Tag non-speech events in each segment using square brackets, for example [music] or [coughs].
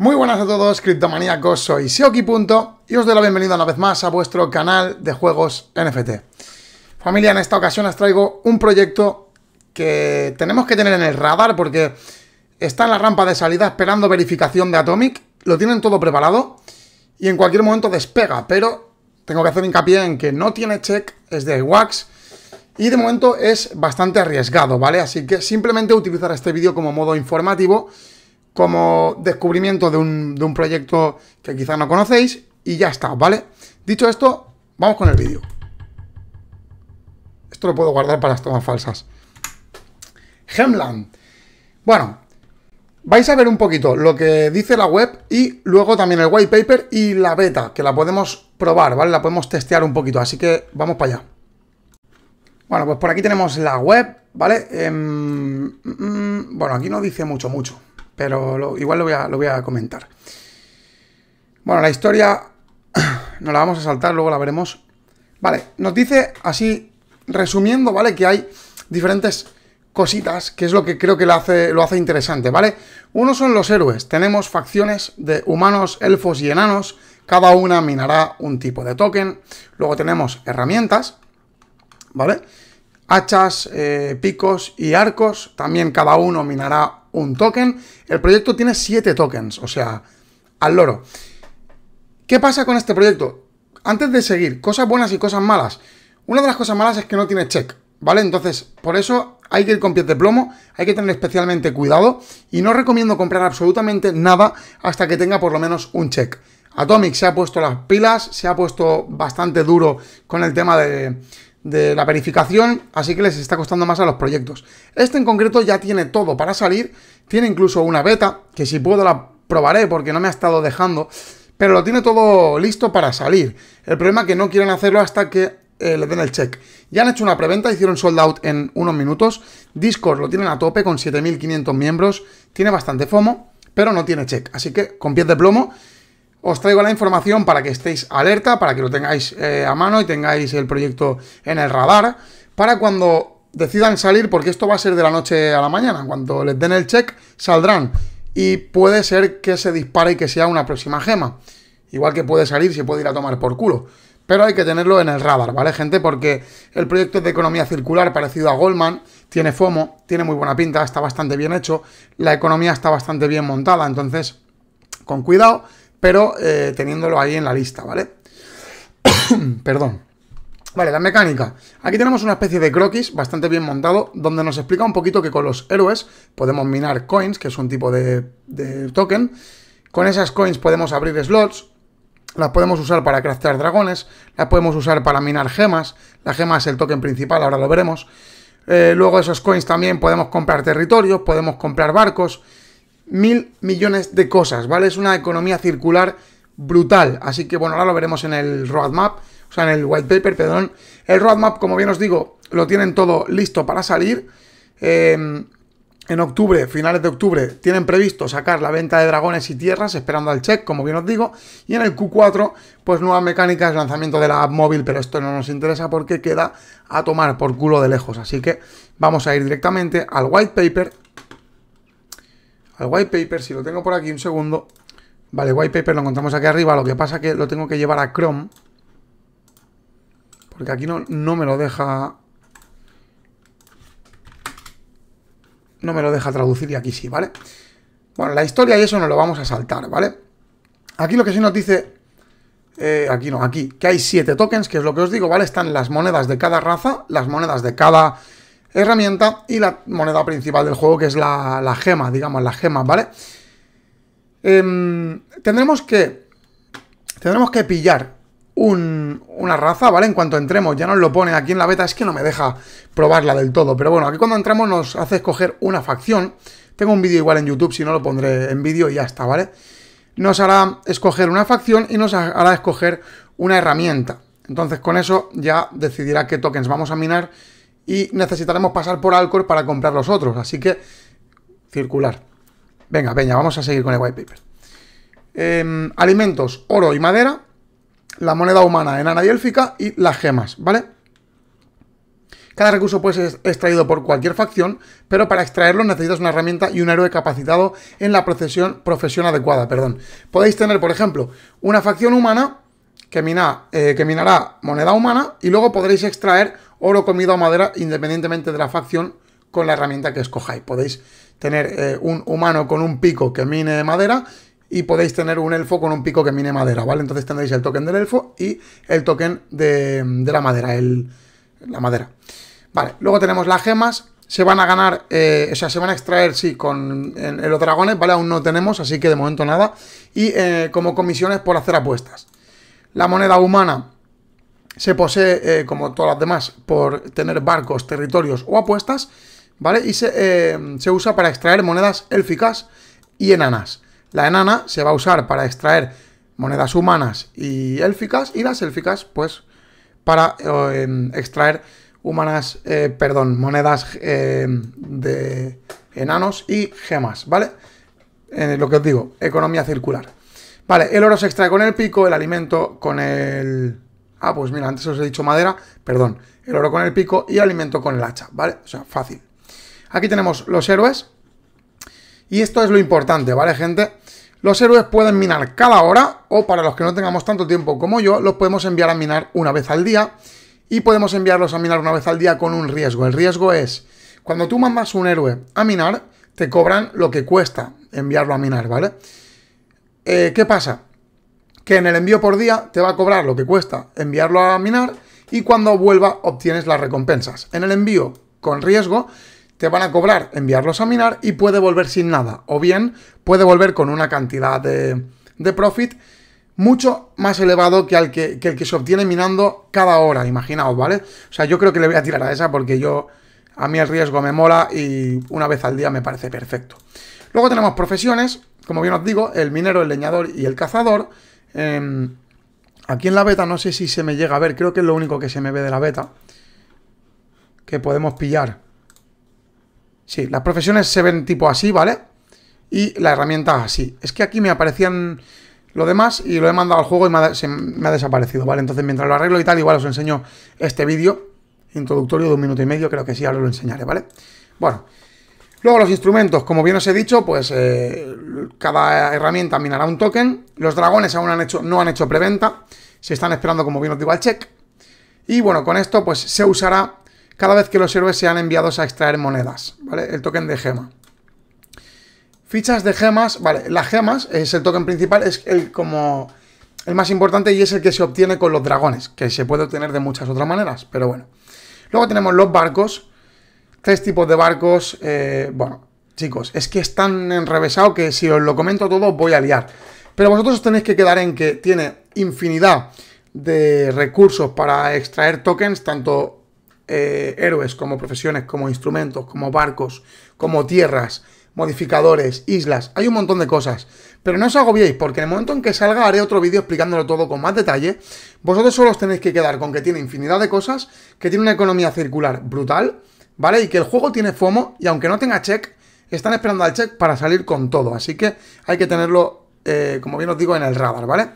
Muy buenas a todos, criptomaníacos, soy Seoki y os doy la bienvenida una vez más a vuestro canal de juegos NFT. Familia, en esta ocasión os traigo un proyecto que tenemos que tener en el radar porque está en la rampa de salida esperando verificación de Atomic, lo tienen todo preparado y en cualquier momento despega, pero tengo que hacer hincapié en que no tiene check, es de Wax y de momento es bastante arriesgado, ¿vale? Así que simplemente utilizar este vídeo como modo informativo como descubrimiento de un, proyecto que quizás no conocéis y ya está, ¿vale? Dicho esto, vamos con el vídeo. Esto lo puedo guardar para las tomas falsas. Hemland. Bueno, vais a ver un poquito lo que dice la web y luego también el white paper y la beta, que la podemos probar, ¿vale? La podemos testear un poquito, así que vamos para allá. Bueno, pues por aquí tenemos la web, ¿vale? Em, mm, mm, mm, bueno, aquí no dice mucho, mucho pero igual lo voy, a, comentar. Bueno, la historia [clears throat] nos la vamos a saltar, luego la veremos. Vale, nos dice así, resumiendo, ¿vale? Que hay diferentes cositas, que es lo que creo que lo hace, lo hace interesante, ¿vale? Uno son los héroes. Tenemos facciones de humanos, elfos y enanos. Cada una minará un tipo de token. Luego tenemos herramientas, ¿vale? Hachas, eh, picos y arcos. También cada uno minará un token. El proyecto tiene 7 tokens, o sea, al loro. ¿Qué pasa con este proyecto? Antes de seguir, cosas buenas y cosas malas. Una de las cosas malas es que no tiene check, ¿vale? Entonces, por eso hay que ir con pies de plomo, hay que tener especialmente cuidado y no recomiendo comprar absolutamente nada hasta que tenga por lo menos un check. Atomic se ha puesto las pilas, se ha puesto bastante duro con el tema de, de la verificación, así que les está costando más a los proyectos. Este en concreto ya tiene todo para salir, tiene incluso una beta, que si puedo la probaré porque no me ha estado dejando, pero lo tiene todo listo para salir. El problema es que no quieren hacerlo hasta que eh, le den el check. Ya han hecho una preventa, hicieron sold out en unos minutos, Discord lo tienen a tope con 7.500 miembros, tiene bastante FOMO, pero no tiene check, así que con pies de plomo os traigo la información para que estéis alerta, para que lo tengáis eh, a mano y tengáis el proyecto en el radar, para cuando decidan salir, porque esto va a ser de la noche a la mañana, cuando les den el check saldrán y puede ser que se dispare y que sea una próxima gema. Igual que puede salir, se puede ir a tomar por culo. Pero hay que tenerlo en el radar, ¿vale, gente? Porque el proyecto es de economía circular parecido a Goldman, tiene FOMO, tiene muy buena pinta, está bastante bien hecho, la economía está bastante bien montada, entonces, con cuidado, pero eh, teniéndolo ahí en la lista, ¿vale? [coughs] Perdón. Vale, la mecánica. Aquí tenemos una especie de croquis bastante bien montado, donde nos explica un poquito que con los héroes podemos minar coins, que es un tipo de, token. Con esas coins podemos abrir slots, las podemos usar para craftear dragones, las podemos usar para minar gemas, la gema es el token principal, ahora lo veremos. Eh, luego esos coins también podemos comprar territorios, podemos comprar barcos, mil millones de cosas, ¿vale? Es una economía circular brutal. Así que bueno, ahora lo veremos en el roadmap, o sea, en el white paper, perdón. El roadmap, como bien os digo, lo tienen todo listo para salir. Em, en octubre, finales de octubre, tienen previsto sacar la venta de dragones y tierras, esperando al check, como bien os digo. Y en el Q4, pues nuevas mecánicas, lanzamiento de la app móvil, pero esto no nos interesa porque queda a tomar por culo de lejos. Así que vamos a ir directamente al white paper al white paper, si lo tengo por aquí un segundo. Vale, white paper lo encontramos aquí arriba, lo que pasa que lo tengo que llevar a Chrome. Porque aquí no, no me lo deja... No me lo deja traducir y aquí sí, ¿vale? Bueno, la historia y eso nos lo vamos a saltar, ¿vale? Aquí lo que sí nos dice... Eh, aquí no, aquí, que hay siete tokens, que es lo que os digo, ¿vale? Están las monedas de cada raza, las monedas de cada herramienta y la moneda principal del juego, que es la, gema, digamos, las gema, ¿vale? Em, tendremos que. Tendremos que pillar una raza, ¿vale? En cuanto entremos, ya nos lo pone aquí en la beta, es que no me deja probarla del todo, pero bueno, aquí cuando entramos nos hace escoger una facción. Tengo un vídeo igual en YouTube, si no lo pondré en vídeo y ya está, ¿vale? Nos hará escoger una facción y nos hará escoger una herramienta. Entonces con eso ya decidirá qué tokens vamos a minar y necesitaremos pasar por Alcor para comprar los otros, así que circular. Venga, venga, vamos a seguir con el white paper. Em, alimentos, oro y madera, la moneda humana enana y élfica y las gemas, ¿vale? Cada recurso puede ser extraído por cualquier facción, pero para extraerlo necesitas una herramienta y un héroe capacitado en la profesión, profesión adecuada. Perdón. Podéis tener, por ejemplo, una facción humana eh, que, minará moneda humana y luego podréis extraer oro, comida o madera independientemente de la facción con la herramienta que escojáis. Podéis tener eh, un humano con un pico que mine madera y podéis tener un elfo con un pico que mine madera, ¿vale? Entonces tendréis el token del elfo y el token de, la madera, el, la madera. Vale, luego tenemos las gemas, se van a ganar, eh, o sea, se van a extraer, sí, con los dragones, ¿vale? Aún no tenemos, así que de momento nada. Y como comisiones por hacer apuestas. La moneda humana se posee, eh, como todas las demás, por tener barcos, territorios o apuestas, ¿vale? Y se, eh, usa para extraer monedas élficas y enanas. La enana se va a usar para extraer monedas humanas y élficas, y las élficas, pues, para eh, extraer humanas, perdón, monedas de enanos y gemas, ¿vale? lo que os digo, economía circular. Vale, el oro se extrae con el pico, el alimento con el... Ah, pues mira, antes os he dicho madera, perdón. El oro con el pico y el alimento con el hacha, ¿vale? O sea, fácil. Aquí tenemos los héroes. Y esto es lo importante, ¿vale, gente? Los héroes pueden minar cada hora o para los que no tengamos tanto tiempo como yo, los podemos enviar a minar una vez al día y podemos enviarlos a minar una vez al día con un riesgo. El riesgo es, cuando tú mandas un héroe a minar, te cobran lo que cuesta enviarlo a minar, ¿vale? Eh, ¿Qué pasa? Que en el envío por día te va a cobrar lo que cuesta enviarlo a minar y cuando vuelva obtienes las recompensas. En el envío con riesgo te van a cobrar enviarlos a minar y puede volver sin nada. O bien puede volver con una cantidad de, profit mucho más elevado que, que, que, el que se obtiene minando cada hora, imaginaos, ¿vale? O sea, yo creo que le voy a tirar a esa porque yo, a mí el riesgo me mola y una vez al día me parece perfecto. Luego tenemos profesiones, como bien os digo, el minero, el leñador y el cazador. Em, aquí en la beta no sé si se me llega a ver, creo que es lo único que se me ve de la beta. Que podemos pillar. Sí, las profesiones se ven tipo así, ¿vale? Y la herramienta así. Es que aquí me aparecían lo demás y lo he mandado al juego y me se, me ha desaparecido, ¿vale? Entonces mientras lo arreglo y tal, igual os enseño este vídeo introductorio de un minuto y medio, creo que sí, ahora lo enseñaré, ¿vale? Bueno, Luego los instrumentos, como bien os he dicho, pues eh, cada herramienta minará un token. Los dragones aún han hecho, no han hecho preventa, se están esperando, como bien os digo, al check. Y bueno, con esto pues se usará cada vez que los héroes sean enviados a extraer monedas, El token de gema. Fichas de gemas, vale, las gemas es el token principal, es el como el más importante y es el que se obtiene con los dragones, que se puede obtener de muchas otras maneras, pero bueno. Luego tenemos los barcos, Tres tipos de barcos, eh, bueno, chicos, es que es tan enrevesado que si os lo comento todo voy a liar. Pero vosotros os tenéis que quedar en que tiene infinidad de recursos para extraer tokens, tanto eh, héroes como profesiones, como instrumentos, como barcos, como tierras, modificadores, islas, hay un montón de cosas. Pero no os agobiéis, porque en el momento en que salga haré otro vídeo explicándolo todo con más detalle. Vosotros solo os tenéis que quedar con que tiene infinidad de cosas, que tiene una economía circular brutal, ¿vale? Y que el juego tiene FOMO y aunque no tenga check, están esperando al check para salir con todo. Así que hay que tenerlo, eh, como bien os digo, en el radar, ¿vale?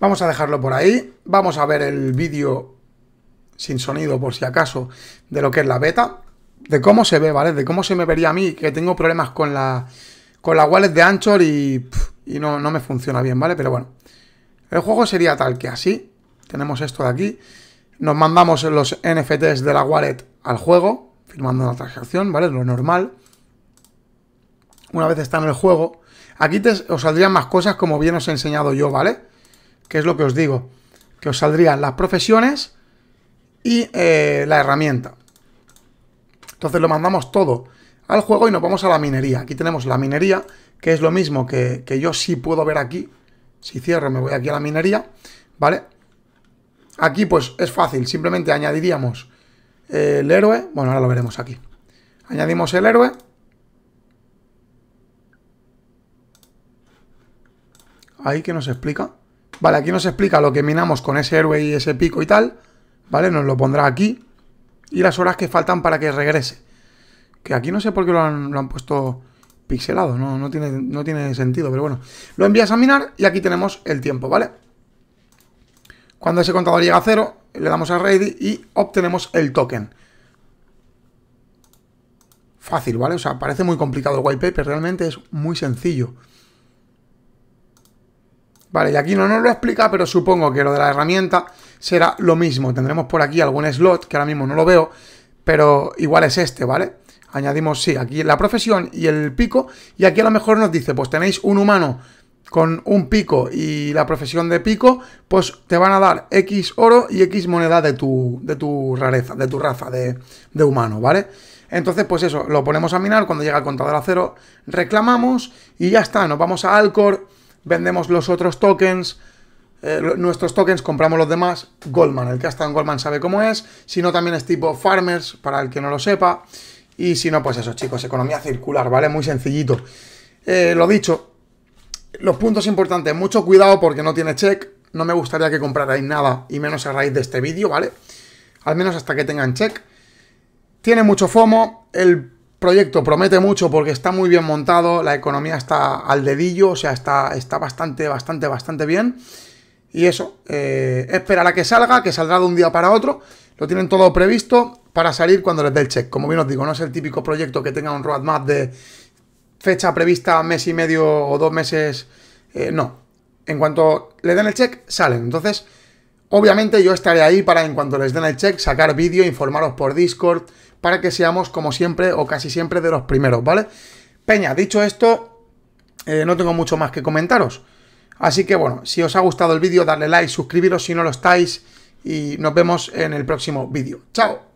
Vamos a dejarlo por ahí. Vamos a ver el vídeo sin sonido, por si acaso, de lo que es la beta. De cómo se ve, ¿vale? De cómo se me vería a mí, que tengo problemas con la, con la wallet de Anchor y, y no, no me funciona bien, ¿vale? Pero bueno, el juego sería tal que así. Tenemos esto de aquí. Nos mandamos los NFTs de la wallet al juego, firmando una transacción, ¿vale? Lo normal. Una vez está en el juego, aquí os saldrían más cosas como bien os he enseñado yo, ¿vale? Que es lo que os digo, que os saldrían las profesiones y eh, la herramienta. Entonces lo mandamos todo al juego y nos vamos a la minería. Aquí tenemos la minería, que es lo mismo que, que yo sí puedo ver aquí. Si cierro, me voy aquí a la minería, ¿vale? Aquí pues es fácil, simplemente añadiríamos eh, el héroe, bueno, ahora lo veremos aquí. Añadimos el héroe. Ahí que nos explica. Vale, aquí nos explica lo que minamos con ese héroe y ese pico y tal. Vale, nos lo pondrá aquí. Y las horas que faltan para que regrese. Que aquí no sé por qué lo han, puesto pixelado, no, tiene, no tiene sentido, pero bueno. Lo envías a minar y aquí tenemos el tiempo, ¿vale? vale cuando ese contador llega a cero, le damos a ready y obtenemos el token. Fácil, ¿vale? O sea, parece muy complicado el white paper, realmente es muy sencillo. Vale, y aquí no nos lo explica, pero supongo que lo de la herramienta será lo mismo. Tendremos por aquí algún slot, que ahora mismo no lo veo, pero igual es este, ¿vale? Añadimos, sí, aquí la profesión y el pico, y aquí a lo mejor nos dice, pues tenéis un humano con un pico y la profesión de pico, pues te van a dar X oro y X moneda de tu, de tu rareza, de tu raza de, de humano, ¿vale? Entonces, pues eso, lo ponemos a minar, cuando llega el contador a cero, reclamamos y ya está, nos vamos a Alcor, vendemos los otros tokens, eh, nuestros tokens, compramos los demás, Goldman, el que hasta en Goldman sabe cómo es, si no también es tipo Farmers, para el que no lo sepa, y si no, pues eso chicos, economía circular, ¿vale? Muy sencillito. Eh, lo dicho, los puntos importantes, mucho cuidado porque no tiene check, no me gustaría que comprarais nada y menos a raíz de este vídeo, ¿vale? Al menos hasta que tengan check. Tiene mucho FOMO, el proyecto promete mucho porque está muy bien montado, la economía está al dedillo, o sea, está, está bastante, bastante, bastante bien. Y eso, eh, esperar a que salga, que saldrá de un día para otro. Lo tienen todo previsto para salir cuando les dé el check. Como bien os digo, no es el típico proyecto que tenga un roadmap de fecha prevista, mes y medio o dos meses, eh, no. En cuanto le den el check, salen. Entonces, obviamente yo estaré ahí para en cuanto les den el check, sacar vídeo, informaros por Discord, para que seamos como siempre o casi siempre de los primeros, ¿vale? Peña, dicho esto, eh, no tengo mucho más que comentaros. Así que bueno, si os ha gustado el vídeo, darle like, suscribiros si no lo estáis y nos vemos en el próximo vídeo. ¡Chao!